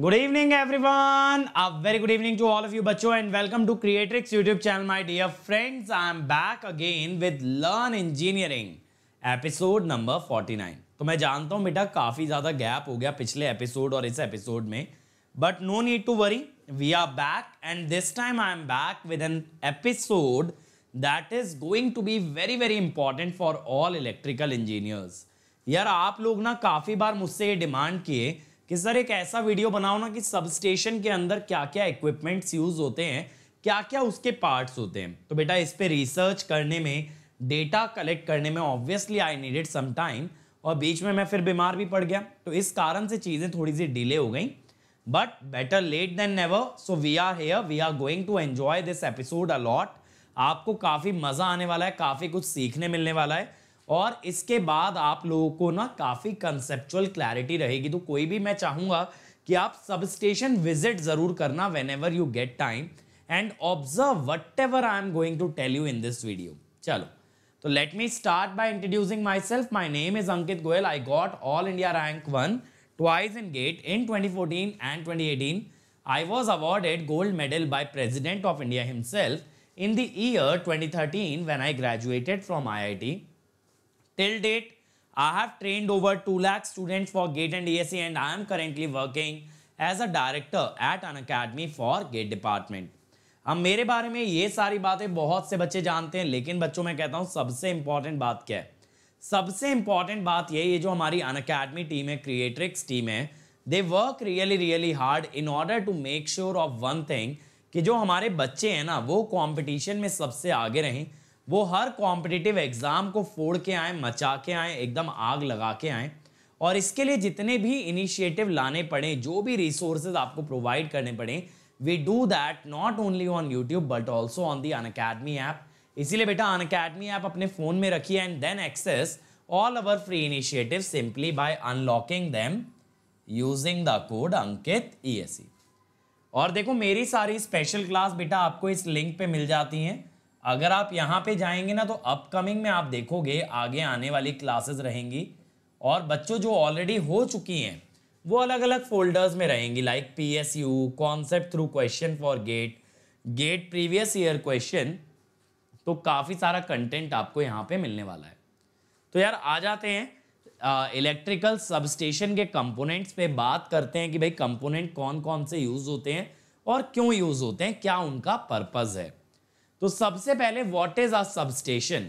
Good evening everyone a very good evening to all of you बच्चों and welcome to Creatrix YouTube channel my dear friends I am back again with learn engineering episode number 49 तो मैं जानता हूँ बेटा काफ़ी ज़्यादा gap हो गया पिछले एपिसोड और इस एपिसोड में but no need to worry we are back and this time I am back with an episode that is going to be very very important for all electrical engineers यार आप लोग ना काफ़ी बार मुझसे ये डिमांड किए कि सर एक ऐसा वीडियो बनाओ ना कि सब स्टेशन के अंदर क्या क्या इक्विपमेंट्स यूज होते हैं क्या क्या उसके पार्ट्स होते हैं तो बेटा इस पर रिसर्च करने में डेटा कलेक्ट करने में obviously I needed some time और बीच में मैं फिर बीमार भी पड़ गया तो इस कारण से चीज़ें थोड़ी सी डिले हो गई but better late than never so we are here we are going to enjoy this episode a lot आपको काफ़ी मज़ा आने वाला है काफ़ी कुछ सीखने मिलने वाला है और इसके बाद आप लोगों को ना काफ़ी कंसेप्चुअल क्लैरिटी रहेगी तो कोई भी मैं चाहूँगा कि आप सब स्टेशन विजिट ज़रूर करना whenever you get time and observe whatever I am going to tell you in this video चलो तो let me start by introducing myself my name is Ankit Goyal I got all India rank one in in GATE fourteen and twenty eighteen I was 2018. Gold medal awarded president of India himself in the year twenty thirteen when I graduated from I I T Till date, I have trained over 2 lakh students for GATE and ASA e and I am currently working as a director at an academy for GATE department. अब मेरे बारे में ये सारी बातें बहुत से बच्चे जानते हैं लेकिन बच्चों मैं कहता हूँ सबसे इंपॉर्टेंट बात क्या है सबसे इम्पॉर्टेंट बात ये ये जो हमारी अन अकेडमी टीम है क्रिएट्रिक्स टीम है they work really really hard in order to make sure of one thing कि जो हमारे बच्चे हैं ना वो कॉम्पिटिशन में सबसे आगे रहें वो हर कॉम्पिटिटिव एग्ज़ाम को फोड़ के आए मचा के आए एकदम आग लगा के आए और इसके लिए जितने भी इनिशिएटिव लाने पड़े जो भी रिसोर्सेज आपको प्रोवाइड करने पड़े we do that not only on YouTube but also on the Unacademy app इसीलिए बेटा अन अकेडमी ऐप अपने फ़ोन में रखिए and then access all our free initiative simply by unlocking them using the code Ankit E और देखो मेरी सारी special class बेटा आपको इस लिंक पे मिल जाती हैं अगर आप यहाँ पे जाएंगे ना तो अपकमिंग में आप देखोगे आगे आने वाली क्लासेस रहेंगी और बच्चों जो ऑलरेडी हो चुकी हैं वो अलग अलग फोल्डर्स में रहेंगी like P S U concept through question for GATE GATE previous year question तो काफ़ी सारा कंटेंट आपको यहाँ पे मिलने वाला है तो यार आ जाते हैं इलेक्ट्रिकल सब स्टेशन के कंपोनेंट्स पे बात करते हैं कि भाई कंपोनेंट कौन कौन से यूज़ होते हैं और क्यों यूज़ होते हैं क्या उनका पर्पज़ है तो सबसे पहले व्हाट इज अ सबस्टेशन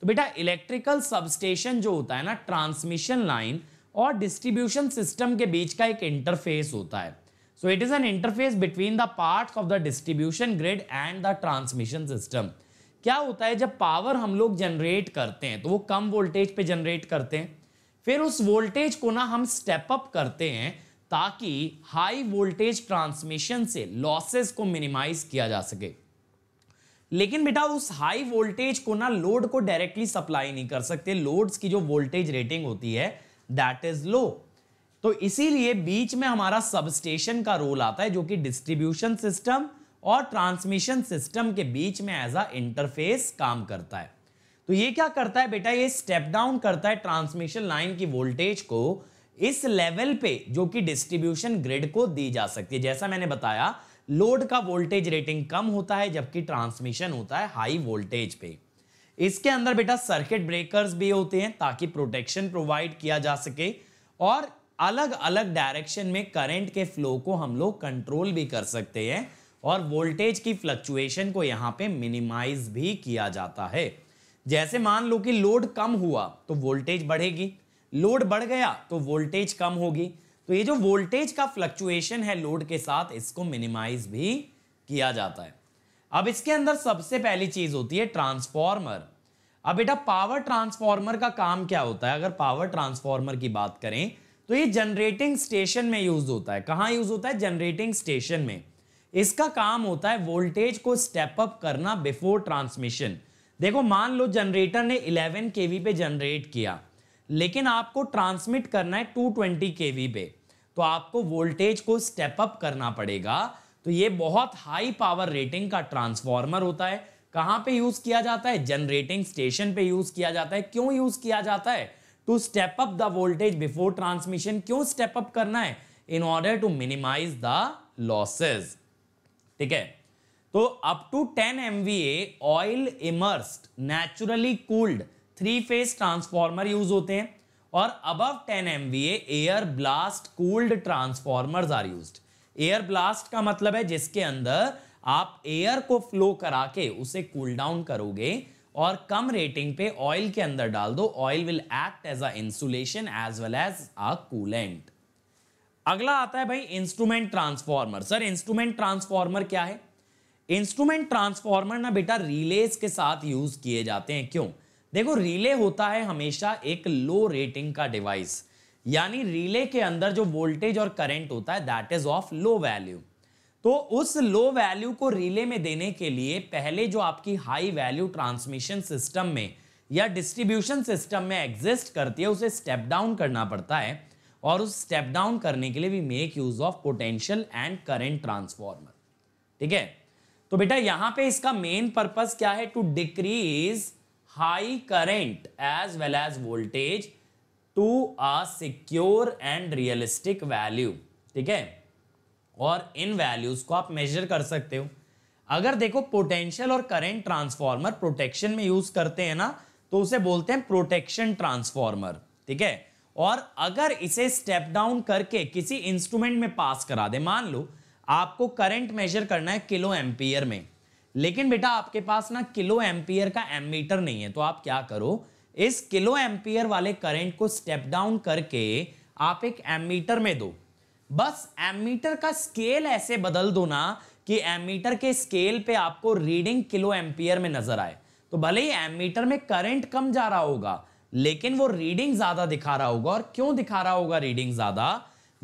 तो बेटा इलेक्ट्रिकल सबस्टेशन जो होता है ना ट्रांसमिशन लाइन और डिस्ट्रीब्यूशन सिस्टम के बीच का एक इंटरफेस होता है so it is an interface between the part of the distribution grid and the transmission system क्या होता है जब पावर हम लोग जनरेट करते हैं तो वो कम वोल्टेज पे जनरेट करते हैं फिर उस वोल्टेज को ना हम स्टेप अप करते हैं ताकि हाई वोल्टेज ट्रांसमिशन से लॉसेस को मिनिमाइज किया जा सके लेकिन बेटा उस हाई वोल्टेज को ना लोड को डायरेक्टली सप्लाई नहीं कर सकते लोड्स की जो वोल्टेज रेटिंग होती है दैट इज लो तो इसीलिए बीच में हमारा सबस्टेशन का रोल आता है जो कि डिस्ट्रीब्यूशन सिस्टम और ट्रांसमिशन सिस्टम के बीच में एज अ इंटरफेस काम करता है तो ये क्या करता है बेटा ये स्टेप डाउन करता है ट्रांसमिशन लाइन की वोल्टेज को इस लेवल पे जो कि डिस्ट्रीब्यूशन ग्रिड को दी जा सकती है जैसा मैंने बताया लोड का वोल्टेज रेटिंग कम होता है जबकि ट्रांसमिशन होता है हाई वोल्टेज पे इसके अंदर बेटा सर्किट ब्रेकर्स भी होते हैं ताकि प्रोटेक्शन प्रोवाइड किया जा सके और अलग अलग डायरेक्शन में करंट के फ्लो को हम लोग कंट्रोल भी कर सकते हैं और वोल्टेज की फ्लक्चुएशन को यहाँ पे मिनिमाइज भी किया जाता है जैसे मान लो कि लोड कम हुआ तो वोल्टेज बढ़ेगी लोड बढ़ गया तो वोल्टेज कम होगी तो ये जो वोल्टेज का फ्लक्चुएशन है लोड के साथ इसको मिनिमाइज भी किया जाता है अब इसके अंदर सबसे पहली चीज होती है ट्रांसफॉर्मर अब बेटा पावर ट्रांसफॉर्मर का काम क्या होता है अगर पावर ट्रांसफॉर्मर की बात करें तो ये जनरेटिंग स्टेशन में यूज होता है कहाँ यूज होता है जनरेटिंग स्टेशन में इसका काम होता है वोल्टेज को स्टेप अप करना बिफोर ट्रांसमिशन देखो मान लो जनरेटर ने 11 केवी पे जनरेट किया लेकिन आपको ट्रांसमिट करना है 220 ट्वेंटी पे तो आपको वोल्टेज को स्टेप अप करना पड़ेगा तो ये बहुत हाई पावर रेटिंग का ट्रांसफॉर्मर होता है कहाँ पे यूज किया जाता है जनरेटिंग स्टेशन पे यूज किया जाता है क्यों यूज किया जाता है to step up the voltage before transmission क्यों स्टेप अप करना है in order to minimise the losses ठीक है तो up to 10 M oil immersed naturally cooled three phase transformer use होते हैं और above 10 B air blast cooled transformer are used air blast का मतलब है जिसके अंदर आप एयर को फ्लो करा के उसे कूल डाउन करोगे और कम रेटिंग पे ऑयल के अंदर डाल दो oil will act as a insulation as well as a coolant अगला आता है भाई instrument transformer sir instrument transformer क्या है इंस्ट्रूमेंट ट्रांसफॉर्मर ना बेटा रिलेज के साथ यूज किए जाते हैं क्यों देखो रिले होता है हमेशा एक लो रेटिंग का डिवाइस यानी रिले के अंदर जो वोल्टेज और करंट होता है that is of low value तो उस लो वैल्यू को रिले में देने के लिए पहले जो आपकी हाई वैल्यू ट्रांसमिशन सिस्टम में या डिस्ट्रीब्यूशन सिस्टम में एग्जिस्ट करती है उसे स्टेप डाउन करना पड़ता है और उस स्टेप डाउन करने के लिए we make use of potential and current transformer ठीक है तो बेटा यहां पे इसका मेन पर्पस क्या है to decrease high current as well as voltage to a secure and realistic value ठीक है और इन वैल्यूज को आप मेजर कर सकते हो अगर देखो पोटेंशियल और करेंट ट्रांसफार्मर प्रोटेक्शन में यूज करते हैं ना तो उसे बोलते हैं प्रोटेक्शन ट्रांसफार्मर ठीक है और अगर इसे स्टेप डाउन करके किसी इंस्ट्रूमेंट में पास करा दे मान लो आपको करंट मेजर करना है किलो एम्पियर में लेकिन बेटा आपके पास ना किलो एम्पियर का एमीटर नहीं है तो आप क्या करो इस किलो एम्पियर वाले करंट को स्टेप डाउन करके आप एक एमीटर में दो बस एमीटर का स्केल ऐसे बदल दो ना कि एमीटर के स्केल पे आपको रीडिंग किलो एम्पियर में नजर आए तो भले ही एमीटर में करंट कम जा रहा होगा लेकिन वो रीडिंग ज्यादा दिखा रहा होगा और क्यों दिखा रहा होगा रीडिंग ज्यादा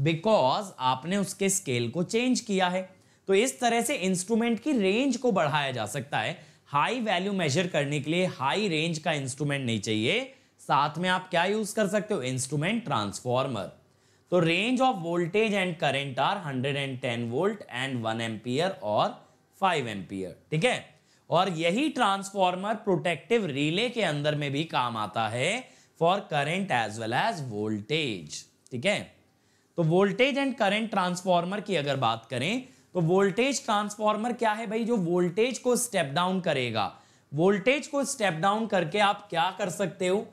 बिकॉज आपने उसके स्केल को चेंज किया है तो इस तरह से इंस्ट्रूमेंट की रेंज को बढ़ाया जा सकता है हाई वैल्यू मेजर करने के लिए हाई रेंज का इंस्ट्रूमेंट नहीं चाहिए साथ में आप क्या यूज कर सकते हो इंस्ट्रूमेंट ट्रांसफॉर्मर तो range of voltage and current are 110 volt and 1 ampere और 5 एम्पियर ठीक है और यही ट्रांसफॉर्मर प्रोटेक्टिव रिले के अंदर में भी काम आता है for current as well as voltage ठीक है तो वोल्टेज एंड करंट ट्रांसफॉर्मर की अगर बात करें तो वोल्टेज ट्रांसफॉर्मर क्या है भाई जो वोल्टेज को स्टेप डाउन करेगा वोल्टेज को स्टेप डाउन करके आप क्या कर सकते हो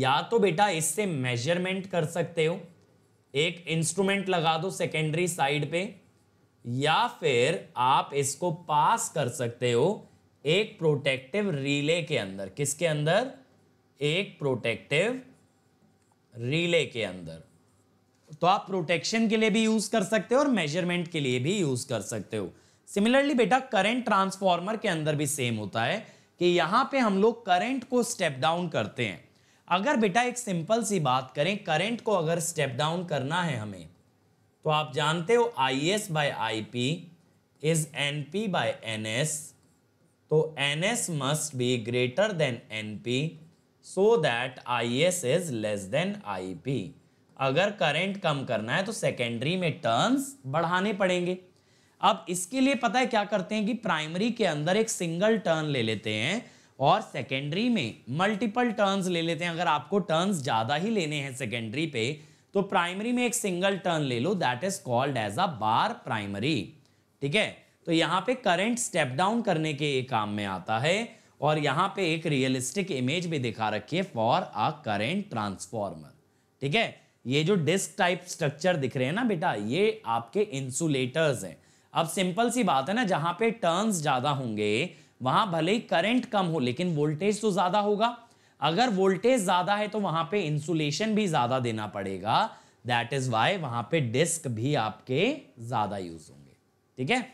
या तो बेटा इससे मेजरमेंट कर सकते हो एक इंस्ट्रूमेंट लगा दो सेकेंडरी साइड पे या फिर आप इसको पास कर सकते हो एक प्रोटेक्टिव रिले के अंदर किसके अंदर एक प्रोटेक्टिव रिले के अंदर तो आप प्रोटेक्शन के लिए भी यूज कर सकते हो और मेजरमेंट के लिए भी यूज कर सकते हो सिमिलरली बेटा करंट ट्रांसफॉर्मर के अंदर भी सेम होता है कि यहाँ पे हम लोग करंट को स्टेप डाउन करते हैं अगर बेटा एक सिंपल सी बात करें करंट को अगर स्टेप डाउन करना है हमें तो आप जानते हो I S by I P is N P by N S तो N S must be greater than N P so that I S is less than I P अगर करंट कम करना है तो सेकेंडरी में टर्न्स बढ़ाने पड़ेंगे अब इसके लिए पता है क्या करते हैं कि प्राइमरी के अंदर एक सिंगल टर्न ले लेते हैं और सेकेंडरी में मल्टीपल टर्न्स ले लेते हैं अगर आपको टर्न्स ज़्यादा ही लेने हैं सेकेंडरी पे तो प्राइमरी में एक सिंगल टर्न ले लो that is called as a bar primary ठीक है तो यहाँ पे करंट स्टेप डाउन करने के काम में आता है और यहाँ पे एक रियलिस्टिक इमेज भी दिखा रखी है फॉर अ करेंट ट्रांसफॉर्मर ठीक है ये जो डिस्क टाइप स्ट्रक्चर दिख रहे हैं ना बेटा ये आपके इंसुलेटर्स हैं अब सिंपल सी बात है ना जहां पे टर्न्स ज्यादा होंगे वहां भले ही करंट कम हो लेकिन वोल्टेज तो ज्यादा होगा अगर वोल्टेज ज्यादा है तो वहां पे इंसुलेशन भी ज्यादा देना पड़ेगा दैट इज वाई वहां पे डिस्क भी आपके ज्यादा यूज होंगे ठीक है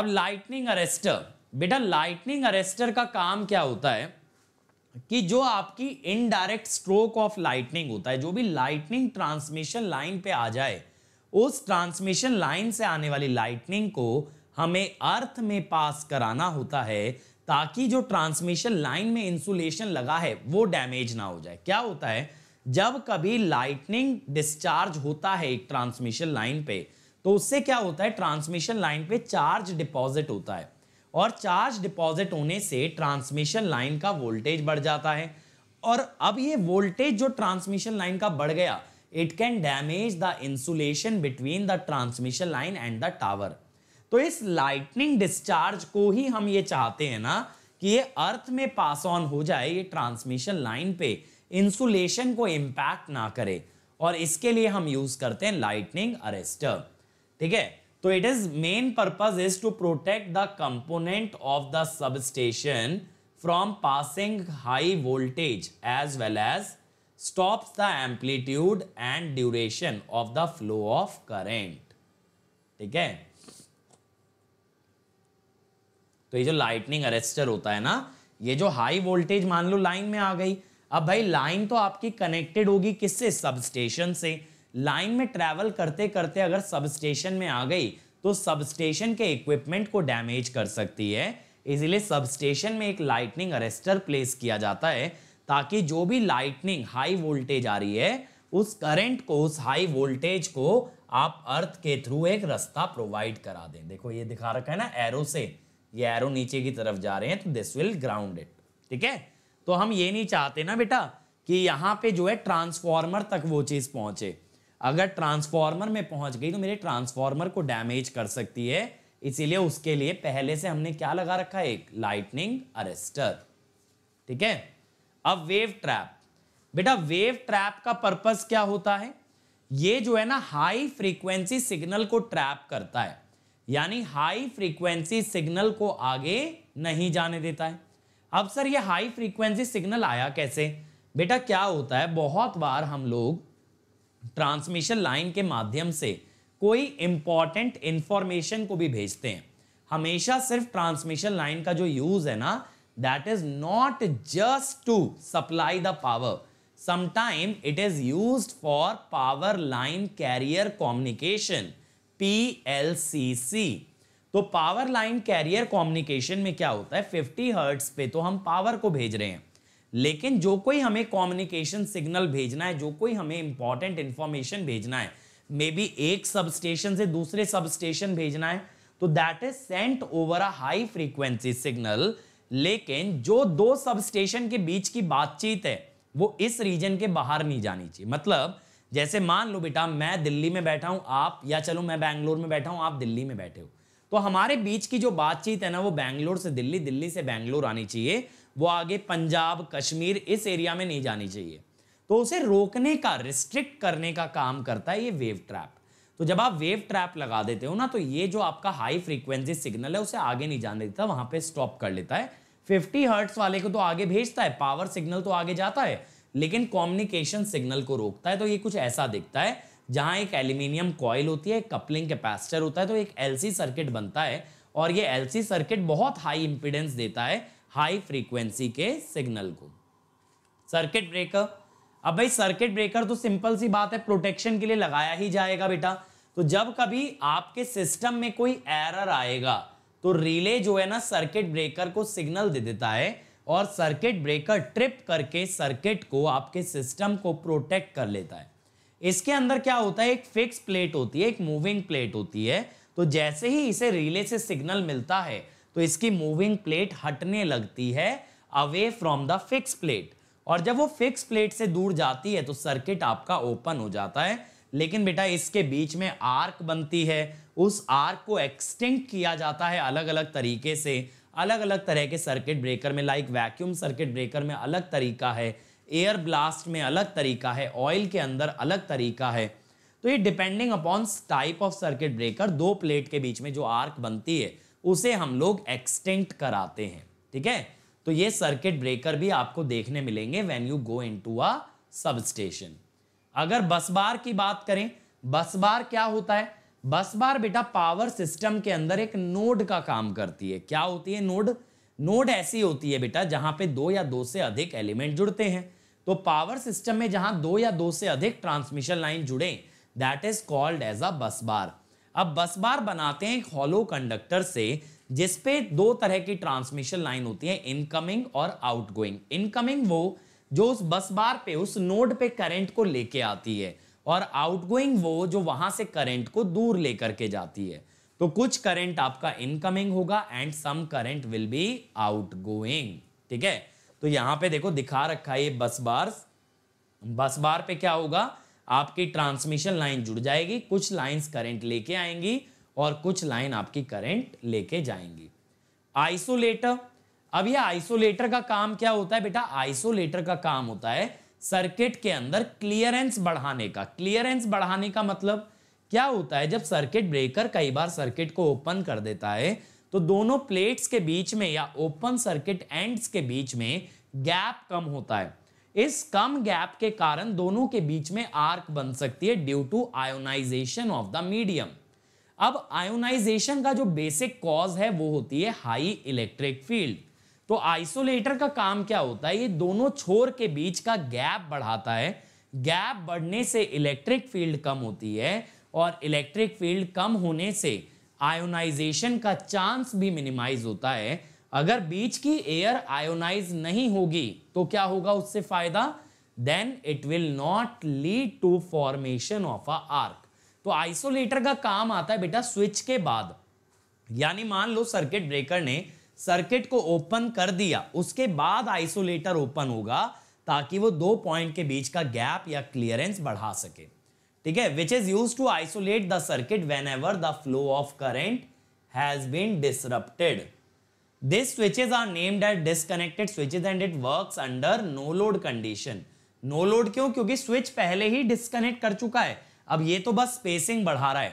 अब लाइटनिंग अरेस्टर बेटा लाइटनिंग अरेस्टर का काम क्या होता है कि जो आपकी इनडायरेक्ट स्ट्रोक ऑफ लाइटनिंग होता है जो भी लाइटनिंग ट्रांसमिशन लाइन पे आ जाए उस ट्रांसमिशन लाइन से आने वाली लाइटनिंग को हमें अर्थ में पास कराना होता है ताकि जो ट्रांसमिशन लाइन में इंसुलेशन लगा है वो डैमेज ना हो जाए क्या होता है जब कभी लाइटनिंग डिस्चार्ज होता है एक ट्रांसमिशन लाइन पे तो उससे क्या होता है ट्रांसमिशन लाइन पे चार्ज डिपॉजिट होता है और चार्ज डिपॉजिट होने से ट्रांसमिशन लाइन का वोल्टेज बढ़ जाता है और अब ये वोल्टेज जो ट्रांसमिशन लाइन का बढ़ गया it can damage the insulation between the transmission line and the tower तो इस लाइटनिंग डिस्चार्ज को ही हम ये चाहते हैं ना कि ये अर्थ में पास ऑन हो जाए ये ट्रांसमिशन लाइन पे इंसुलेशन को इम्पैक्ट ना करे और इसके लिए हम यूज करते हैं लाइटनिंग अरेस्टर ठीक है तो it is main purpose is to protect the component of the substation from passing high voltage as well as stop the amplitude and duration of the flow of current ठीक है तो ये जो lightning arrester होता है ना ये जो हाई वोल्टेज मान लो लाइन में आ गई अब भाई लाइन तो आपकी कनेक्टेड होगी किससे सबस्टेशन से लाइन में ट्रैवल करते करते अगर सब स्टेशन में आ गई तो सब स्टेशन के इक्विपमेंट को डैमेज कर सकती है इसीलिए सब स्टेशन में एक लाइटनिंग अरेस्टर प्लेस किया जाता है ताकि जो भी लाइटनिंग हाई वोल्टेज आ रही है उस करंट को उस हाई वोल्टेज को आप अर्थ के थ्रू एक रास्ता प्रोवाइड करा दें देखो ये दिखा रखा है ना एरो से ये एरो नीचे की तरफ जा रहे हैं तो दिस विल ग्राउंड इट ठीक है तो हम ये नहीं चाहते ना बेटा कि यहाँ पे जो है ट्रांसफॉर्मर तक वो चीज़ पहुंचे अगर ट्रांसफॉर्मर में पहुंच गई तो मेरे ट्रांसफॉर्मर को डैमेज कर सकती है इसीलिए उसके लिए पहले से हमने क्या लगा रखा है एक लाइटनिंग अरेस्टर ठीक है अब वेव ट्रैप बेटा वेव ट्रैप का पर्पस क्या होता है ये जो है ना हाई फ्रीक्वेंसी सिग्नल को ट्रैप करता है यानी हाई फ्रीक्वेंसी सिग्नल को आगे नहीं जाने देता है अब सर ये हाई फ्रीक्वेंसी सिग्नल आया कैसे बेटा क्या होता है बहुत बार हम लोग ट्रांसमिशन लाइन के माध्यम से कोई इंपॉर्टेंट इंफॉर्मेशन को भी भेजते हैं हमेशा सिर्फ ट्रांसमिशन लाइन का जो यूज है ना that is not just to supply the power sometime it is use for power line carrier communication P तो पावर लाइन कैरियर कॉम्युनिकेशन में क्या होता है 50 हर्ट्स पे तो हम पावर को भेज रहे हैं लेकिन जो कोई हमें कम्युनिकेशन सिग्नल भेजना है जो कोई हमें इंपॉर्टेंट इंफॉर्मेशन भेजना है मे बी एक सब स्टेशन से दूसरे सब स्टेशन भेजना है तो that is sent over a high frequency signal लेकिन जो दो सब स्टेशन के बीच की बातचीत है वो इस रीजन के बाहर नहीं जानी चाहिए मतलब जैसे मान लो बेटा मैं दिल्ली में बैठा हूं आप या चलो मैं बैंगलोर में बैठा हूं आप दिल्ली में बैठे हो तो हमारे बीच की जो बातचीत है ना वो बैंगलोर से दिल्ली दिल्ली से बैंगलोर आनी चाहिए वो आगे पंजाब कश्मीर इस एरिया में नहीं जानी चाहिए तो उसे रोकने का रिस्ट्रिक्ट करने का काम करता है ये वेव ट्रैप तो जब आप वेव ट्रैप लगा देते हो ना तो ये जो आपका हाई फ्रीक्वेंसी सिग्नल है उसे आगे नहीं जाने देता वहां पे स्टॉप कर लेता है 50 हर्ट्स वाले को तो आगे भेजता है पावर सिग्नल तो आगे जाता है लेकिन कम्युनिकेशन सिग्नल को रोकता है तो ये कुछ ऐसा दिखता है जहां एक एल्यूमिनियम कॉयल होती है कपलिंग कैपेसिटर होता है तो एक एलसी सर्किट बनता है और ये एलसी सर्किट बहुत हाई इंपीडेंस देता है हाई फ्रीक्वेंसी के सिग्नल को सर्किट ब्रेकर अब भाई सर्किट ब्रेकर तो सिंपल सी बात है प्रोटेक्शन के लिए लगाया ही जाएगा बेटा तो जब कभी आपके सिस्टम में कोई एरर आएगा तो रिले जो है ना सर्किट ब्रेकर को सिग्नल दे देता है और सर्किट ब्रेकर ट्रिप करके सर्किट को आपके सिस्टम को प्रोटेक्ट कर लेता है इसके अंदर क्या होता है एक फिक्स प्लेट होती है एक मूविंग प्लेट होती है तो जैसे ही इसे रिले से सिग्नल मिलता है तो इसकी मूविंग प्लेट हटने लगती है away from the fix plate और जब वो फिक्स प्लेट से दूर जाती है तो सर्किट आपका ओपन हो जाता है लेकिन बेटा इसके बीच में आर्क बनती है उस आर्क को एक्सटेंड किया जाता है अलग अलग तरीके से अलग अलग तरह के सर्किट ब्रेकर में लाइक वैक्यूम सर्किट ब्रेकर में अलग तरीका है एयर ब्लास्ट में अलग तरीका है ऑयल के अंदर अलग तरीका है तो ये depending upon type of circuit breaker दो प्लेट के बीच में जो आर्क बनती है उसे हम लोग एक्सटेंट कराते हैं ठीक है तो ये सर्किट ब्रेकर भी आपको देखने मिलेंगे when you go into a station अगर बस बार की बात करें बस बार क्या होता है बस बार बेटा पावर सिस्टम के अंदर एक नोड का काम करती है क्या होती है नोड नोड ऐसी होती है बेटा जहां पे दो या दो से अधिक एलिमेंट जुड़ते हैं तो पावर सिस्टम में जहां दो या दो से अधिक ट्रांसमिशन लाइन जुड़े that is called as a bus bar अब बस बार बनाते हैं हॉलो कंडक्टर से जिसपे दो तरह की ट्रांसमिशन लाइन होती है इनकमिंग और आउटगोइंग इनकमिंग वो जो उस बस बार पे उस नोड पे करंट को लेके आती है और आउटगोइंग वो जो वहां से करंट को दूर लेकर के जाती है तो कुछ करंट आपका इनकमिंग होगा and some current will be outgoing ठीक है तो यहां पे देखो दिखा रखा है ये बस बार बस बार पे क्या होगा आपकी ट्रांसमिशन लाइन जुड़ जाएगी कुछ लाइंस करंट लेके आएंगी और कुछ लाइन आपकी करंट लेके जाएंगी आइसोलेटर अब ये आइसोलेटर का काम क्या होता है बेटा आइसोलेटर का काम होता है सर्किट के अंदर क्लियरेंस बढ़ाने का क्लियरेंस बढ़ाने का मतलब क्या होता है जब सर्किट ब्रेकर कई बार सर्किट को ओपन कर देता है तो दोनों प्लेट्स के बीच में या ओपन सर्किट एंड्स के बीच में गैप कम होता है इस कम गैप के कारण दोनों के बीच में आर्क बन सकती है due to ionisation of the medium अब आयोनाइजेशन का जो बेसिक कॉज है वो होती है हाई इलेक्ट्रिक फील्ड तो आइसोलेटर का काम क्या होता है ये दोनों छोर के बीच का गैप बढ़ाता है गैप बढ़ने से इलेक्ट्रिक फील्ड कम होती है और इलेक्ट्रिक फील्ड कम होने से आयोनाइजेशन का चांस भी मिनिमाइज होता है अगर बीच की एयर आयोनाइज नहीं होगी तो क्या होगा उससे फायदा then it will not lead to formation of a arc तो आइसोलेटर का काम आता है बेटा स्विच के बाद यानी मान लो सर्किट ब्रेकर ने सर्किट को ओपन कर दिया उसके बाद आइसोलेटर ओपन होगा ताकि वो दो पॉइंट के बीच का गैप या क्लियरेंस बढ़ा सके ठीक है which is use to isolate the circuit whenever the flow of current has been disrupted this switches are named as disconnected switches and it works under no load condition no load क्यों क्योंकि switch पहले ही disconnect कर चुका है अब ये तो बस स्पेसिंग बढ़ा रहा है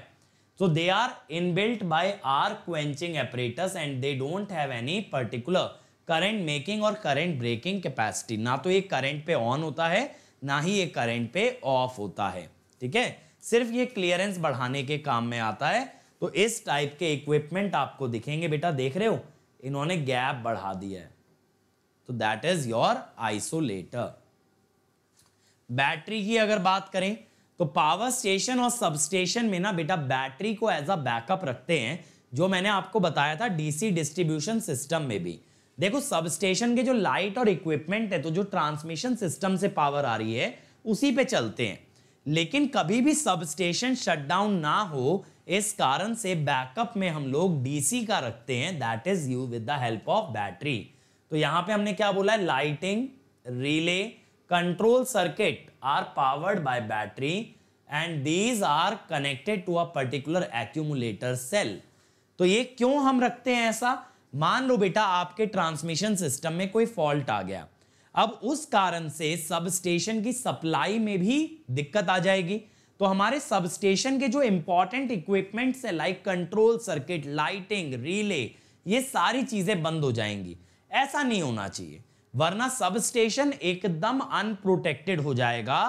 so they are inbuilt by air quenching apparatus and they don't have any particular current making और करेंट ब्रेकिंग कैपेसिटी ना तो ये करेंट पे ऑन होता है ना ही ये करेंट पे ऑफ होता है ठीक है सिर्फ ये क्लियरेंस बढ़ाने के काम में आता है तो इस टाइप के इक्विपमेंट आपको दिखेंगे बेटा देख रहे हो इन्होंने गैप बढ़ा दिया है तो that is your isolator battery की अगर बात करें तो पावर स्टेशन और सब स्टेशन में ना बेटा बैटरी को एज अ बैकअप रखते हैं जो मैंने आपको बताया था डीसी डिस्ट्रीब्यूशन सिस्टम में भी देखो सब स्टेशन के जो लाइट और इक्विपमेंट है तो जो ट्रांसमिशन सिस्टम से पावर आ रही है उसी पे चलते हैं लेकिन कभी भी सब स्टेशन शटडाउन ना हो इस कारण से बैकअप में हम लोग डीसी का रखते हैं that is you with the help of battery तो यहां पे हमने क्या बोला है lighting relay control circuit are powered by battery and these are connected to a particular accumulator cell तो ये क्यों हम रखते हैं ऐसा मान लो बेटा आपके ट्रांसमिशन सिस्टम में कोई फॉल्ट आ गया अब उस कारण से सब स्टेशन की सप्लाई में भी दिक्कत आ जाएगी तो हमारे सबस्टेशन के जो इंपॉर्टेंट इक्विपमेंट्स है like control circuit lighting relay ये सारी चीजें बंद हो जाएंगी ऐसा नहीं होना चाहिए वरना सबस्टेशन एकदम अनप्रोटेक्टेड हो जाएगा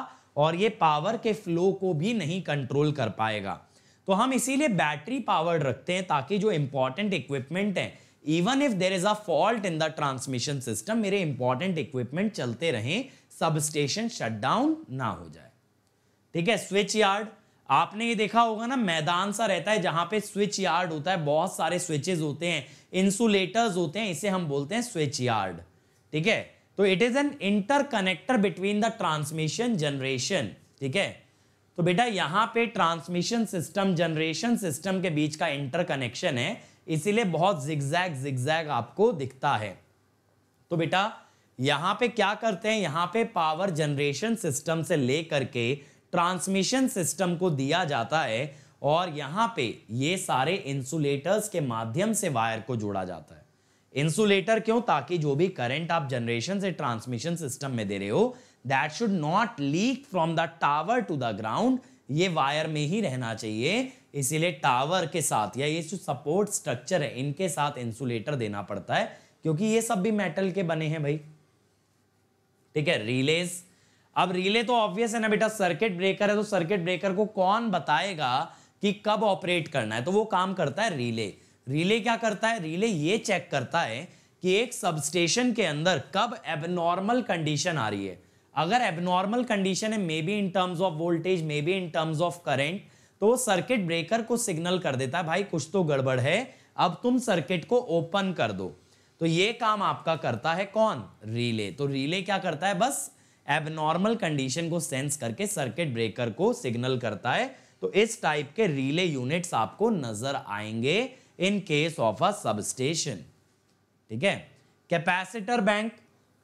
और ये पावर के फ्लो को भी नहीं कंट्रोल कर पाएगा तो हम इसीलिए बैटरी पावर्ड रखते हैं ताकि जो इंपॉर्टेंट इक्विपमेंट है even if there is a fault in the transmission system मेरे इंपॉर्टेंट इक्विपमेंट चलते रहें सबस्टेशन शटडाउन ना हो जाए ठीक है स्विच यार्ड आपने ये देखा होगा ना मैदान सा रहता है जहां पे स्विच यार्ड होता है बहुत सारे स्विचेस होते हैं इंसुलेटर्स होते हैं इसे हम बोलते हैं स्विच यार्ड ठीक है तो it is an interconnector between the transmission generation ठीक है तो बेटा यहां पे ट्रांसमिशन सिस्टम जनरेशन सिस्टम के बीच का इंटरकनेक्शन है इसीलिए बहुत जिग्जैग जिग्जैग आपको दिखता है तो बेटा यहां पे क्या करते हैं यहां पे पावर जनरेशन सिस्टम से लेकर के ट्रांसमिशन सिस्टम को दिया जाता है और यहाँ पे ये सारे इंसुलेटर्स के माध्यम से वायर को जोड़ा जाता है इंसुलेटर क्यों ताकि जो भी करंट आप जनरेशन से ट्रांसमिशन सिस्टम में दे रहे हो that should not leak from the tower to the ground ये वायर में ही रहना चाहिए इसीलिए टावर के साथ या ये जो सपोर्ट स्ट्रक्चर है इनके साथ इंसुलेटर देना पड़ता है क्योंकि ये सब भी मेटल के बने हैं भाई ठीक है रिलेज अब रिले तो ऑब्वियस है ना बेटा सर्किट ब्रेकर है तो सर्किट ब्रेकर को कौन बताएगा कि कब ऑपरेट करना है तो वो काम करता है रिले रिले क्या करता है रिले ये चेक करता है कि एक सबस्टेशन के अंदर कब एबनॉर्मल कंडीशन आ रही है अगर एबनॉर्मल कंडीशन है maybe in terms of voltage maybe in terms of current तो वो सर्किट ब्रेकर को सिग्नल कर देता है भाई कुछ तो गड़बड़ है अब तुम सर्किट को ओपन कर दो तो ये काम आपका करता है कौन रिले तो रिले क्या करता है बस एबनॉर्मल कंडीशन को सेंस करके सर्किट ब्रेकर को सिग्नल करता है तो इस टाइप के रिले यूनिट्स आपको नजर आएंगे in case of a substation ठीक है कैपेसिटर बैंक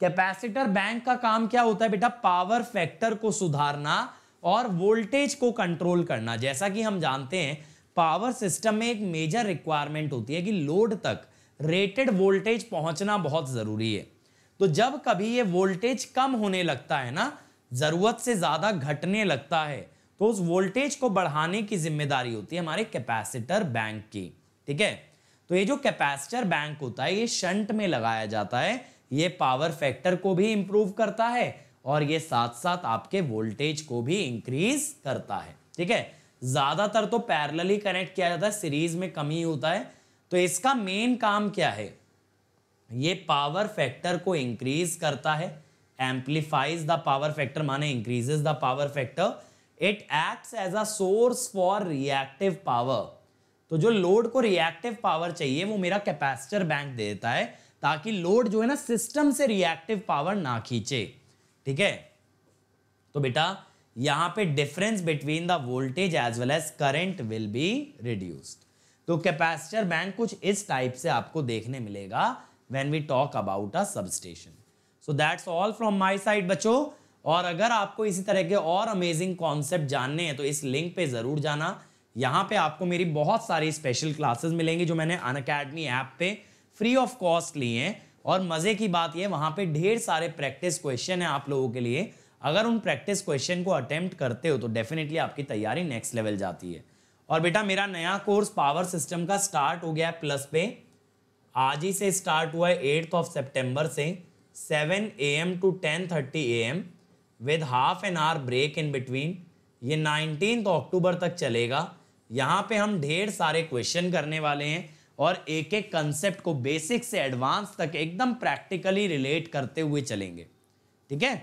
कैपेसिटर बैंक का काम क्या होता है बेटा पावर फैक्टर को सुधारना और वोल्टेज को कंट्रोल करना जैसा कि हम जानते हैं पावर सिस्टम में एक मेजर रिक्वायरमेंट होती है कि लोड तक रेटेड वोल्टेज पहुंचना बहुत ज़रूरी है तो जब कभी ये वोल्टेज कम होने लगता है ना ज़रूरत से ज़्यादा घटने लगता है तो उस वोल्टेज को बढ़ाने की जिम्मेदारी होती है हमारे कैपेसिटर बैंक की ठीक है तो ये जो कैपेसिटर बैंक होता है ये शंट में लगाया जाता है ये पावर फैक्टर को भी इंप्रूव करता है और ये साथ साथ आपके वोल्टेज को भी इंक्रीज करता है ठीक है ज़्यादातर तो पैरेलली कनेक्ट किया जाता है सीरीज में कम ही होता है तो इसका मेन काम क्या है ये पावर फैक्टर को इंक्रीज करता है एम्पलीफाइज द पावर फैक्टर माने increases the power factor it acts as a source for reactive power तो जो लोड को रिएक्टिव पावर चाहिए वो मेरा कैपेसिटर बैंक दे देता है ताकि लोड जो है ना सिस्टम से रिएक्टिव पावर ना खींचे ठीक है तो बेटा यहां पे difference between the voltage as well as current will be reduced तो कैपेसिटर बैंक कुछ इस टाइप से आपको देखने मिलेगा when we talk about a substation. So that's all from my side बच्चों और अगर आपको इसी तरह के और अमेजिंग कॉन्सेप्ट जानने हैं तो इस लिंक पे ज़रूर जाना यहाँ पे आपको मेरी बहुत सारी स्पेशल क्लासेस मिलेंगी जो मैंने अन अकेडमी ऐप पे फ्री ऑफ कॉस्ट लिए हैं और मज़े की बात ये वहाँ पे ढेर सारे प्रैक्टिस क्वेश्चन हैं आप लोगों के लिए अगर उन प्रैक्टिस क्वेश्चन को अटैम्प्ट करते हो तो डेफिनेटली आपकी तैयारी नेक्स्ट लेवल जाती है और बेटा मेरा नया कोर्स पावर सिस्टम का स्टार्ट हो गया है प्लस पे आज ही से स्टार्ट हुआ है एट्थ ऑफ सेप्टेम्बर से seven a m to ten thirty a m with half an hour break in between ये नाइनटीन अक्टूबर तक चलेगा यहाँ पे हम ढेर सारे क्वेश्चन करने वाले हैं और एक एक कंसेप्ट को बेसिक से एडवांस तक एकदम प्रैक्टिकली रिलेट करते हुए चलेंगे ठीक है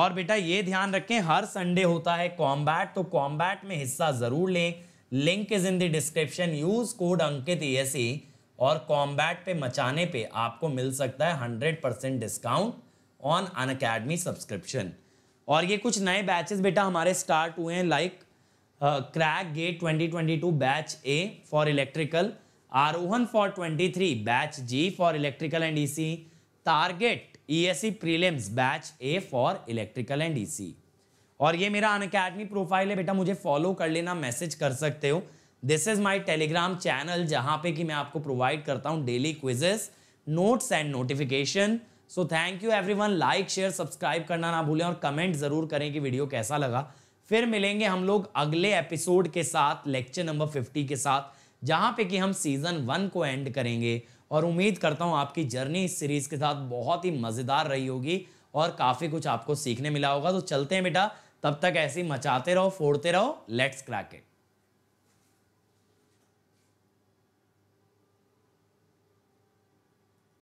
और बेटा ये ध्यान रखें हर संडे होता है कॉम्बैट तो कॉम्बैट में हिस्सा ज़रूर लें link is in the description use code Ankit E e और कॉम्बैट पे मचाने पे आपको मिल सकता है hundred percent discount on Unacademy subscription और ये कुछ नए बैचेस बेटा हमारे स्टार्ट हुए हैं like crack GATE 2022 batch A for electrical Arohan for 23 batch G for electrical and EC target ESC prelims batch A for electrical and C और ये मेरा अन अकेडमी प्रोफाइल है बेटा मुझे फॉलो कर लेना मैसेज कर सकते हो this is my Telegram channel जहां पे कि मैं आपको प्रोवाइड करता हूँ daily quizzes notes and notification so thank you one like share subscribe करना ना भूलें और कमेंट जरूर करें कि वीडियो कैसा लगा फिर मिलेंगे हम लोग अगले एपिसोड के साथ लेक्चर नंबर फिफ्टी के साथ जहां पे कि हम सीजन वन को एंड करेंगे और उम्मीद करता हूँ आपकी जर्नी इस सीरीज के साथ बहुत ही मज़ेदार रही होगी और काफ़ी कुछ आपको सीखने मिला होगा तो चलते हैं बेटा तब तक ऐसे ही मचाते रहो फोड़ते रहो लेट्स क्रैक इट